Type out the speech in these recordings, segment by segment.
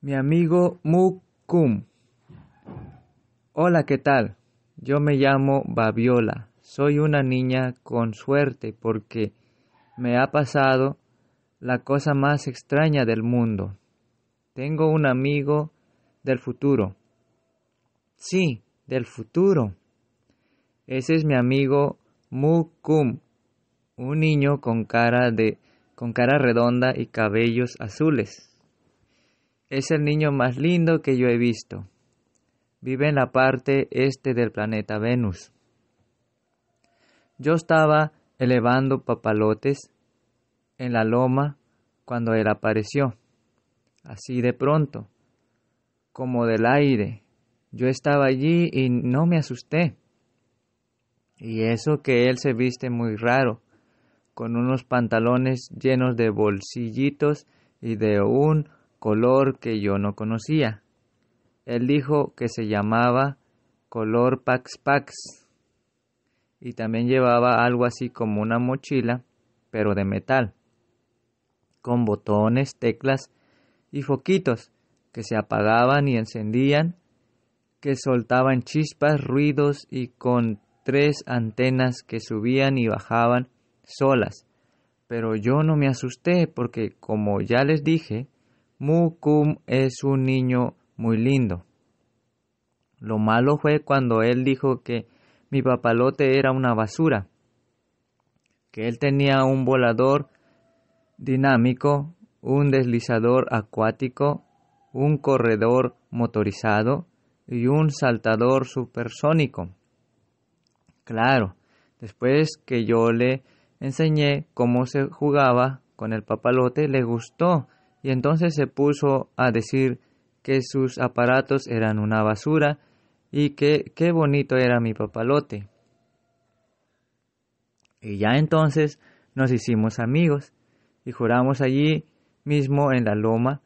Mi amigo Mukum. Hola, ¿qué tal? Yo me llamo Babiola. Soy una niña con suerte porque me ha pasado la cosa más extraña del mundo. Tengo un amigo del futuro. Sí, del futuro. Ese es mi amigo Mukum, un niño con cara de con cara redonda y cabellos azules. Es el niño más lindo que yo he visto. Vive en la parte este del planeta Venus. Yo estaba elevando papalotes en la loma cuando él apareció. Así de pronto, como del aire. Yo estaba allí y no me asusté. Y eso que él se viste muy raro, con unos pantalones llenos de bolsillitos y de un color que yo no conocía. Él dijo que se llamaba color Pax Pax y también llevaba algo así como una mochila, pero de metal, con botones, teclas y foquitos que se apagaban y encendían, que soltaban chispas, ruidos y con tres antenas que subían y bajaban solas. Pero yo no me asusté porque, como ya les dije, Mukum es un niño muy lindo. Lo malo fue cuando él dijo que mi papalote era una basura, que él tenía un volador dinámico, un deslizador acuático, un corredor motorizado y un saltador supersónico. Claro, después que yo le enseñé cómo se jugaba con el papalote, le gustó y entonces se puso a decir que sus aparatos eran una basura y que qué bonito era mi papalote. Y ya entonces nos hicimos amigos y juramos allí mismo en la loma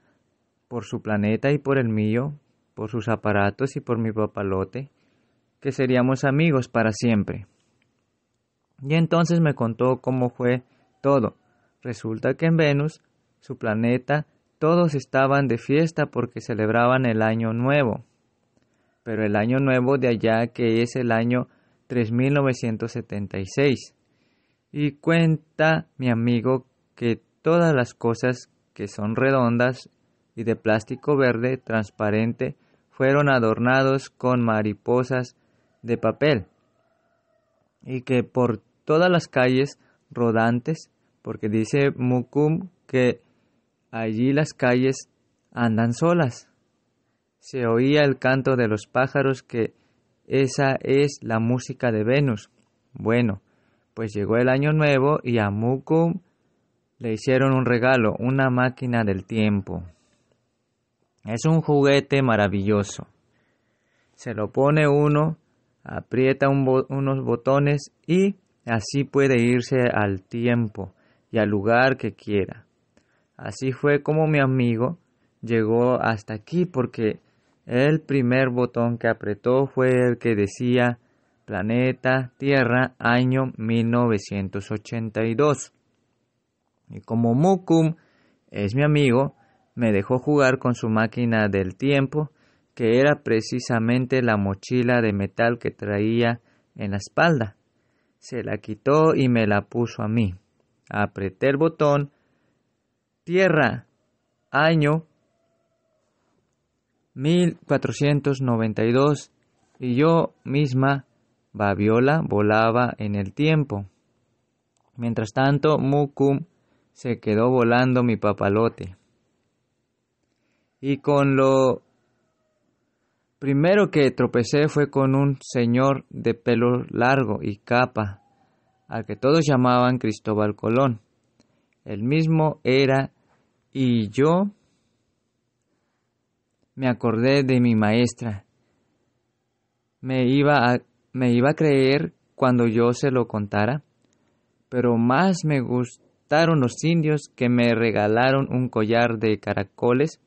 por su planeta y por el mío, por sus aparatos y por mi papalote, que seríamos amigos para siempre. Y entonces me contó cómo fue todo. Resulta que en Venus su planeta, todos estaban de fiesta porque celebraban el año nuevo. Pero el año nuevo de allá que es el año 3976. Y cuenta mi amigo que todas las cosas que son redondas y de plástico verde transparente fueron adornados con mariposas de papel y que por todas las calles rodantes, porque dice Mukum que Allí las calles andan solas. Se oía el canto de los pájaros que esa es la música de Venus. Bueno, pues llegó el año nuevo y a Mukum le hicieron un regalo, una máquina del tiempo. Es un juguete maravilloso. Se lo pone uno, aprieta unos botones y así puede irse al tiempo y al lugar que quiera. Así fue como mi amigo llegó hasta aquí porque el primer botón que apretó fue el que decía Planeta Tierra año 1982. Y como Mukum es mi amigo, me dejó jugar con su máquina del tiempo, que era precisamente la mochila de metal que traía en la espalda. Se la quitó y me la puso a mí. Apreté el botón Tierra, año 1492, y yo misma, Babiola, volaba en el tiempo. Mientras tanto, Mukum se quedó volando mi papalote. Y con lo primero que tropecé fue con un señor de pelo largo y capa, al que todos llamaban Cristóbal Colón. El mismo era y yo me acordé de mi maestra. Me iba a, me iba a creer cuando yo se lo contara, pero más me gustaron los indios que me regalaron un collar de caracoles,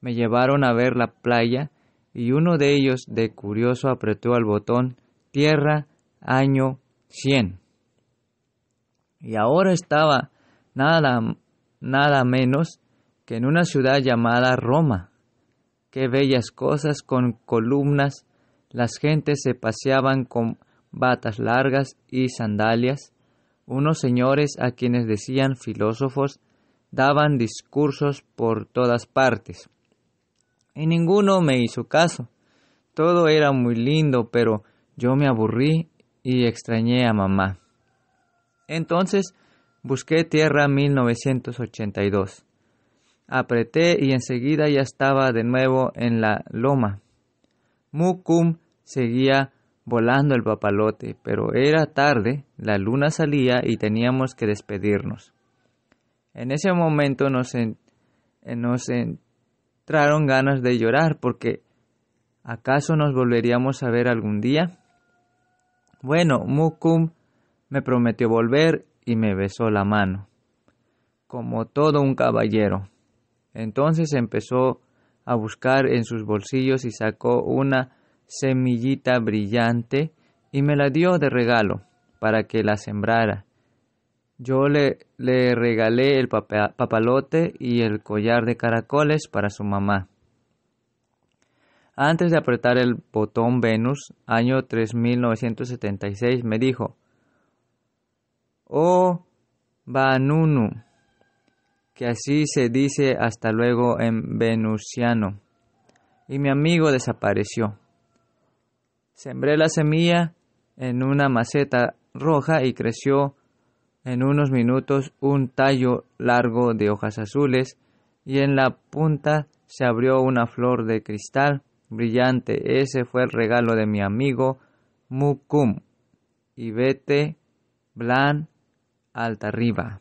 me llevaron a ver la playa y uno de ellos de curioso apretó al botón Tierra año 100. Y ahora estaba nada nada menos que en una ciudad llamada Roma. Qué bellas cosas con columnas, las gentes se paseaban con batas largas y sandalias, unos señores a quienes decían filósofos daban discursos por todas partes. Y ninguno me hizo caso. Todo era muy lindo, pero yo me aburrí y extrañé a mamá. Entonces Busqué tierra 1982. Apreté y enseguida ya estaba de nuevo en la loma. Mukum seguía volando el papalote, pero era tarde, la luna salía y teníamos que despedirnos. En ese momento nos, eh, nos entraron ganas de llorar porque ¿acaso nos volveríamos a ver algún día? Bueno, Mukum me prometió volver y me besó la mano, como todo un caballero. Entonces empezó a buscar en sus bolsillos y sacó una semillita brillante y me la dio de regalo para que la sembrara. Yo le, le regalé el papalote y el collar de caracoles para su mamá. Antes de apretar el botón Venus, año 3976, me dijo, o oh, Banunu, que así se dice hasta luego en venusiano. Y mi amigo desapareció. Sembré la semilla en una maceta roja y creció en unos minutos un tallo largo de hojas azules y en la punta se abrió una flor de cristal brillante. Ese fue el regalo de mi amigo Mukum. Y vete, Blan alta arriba.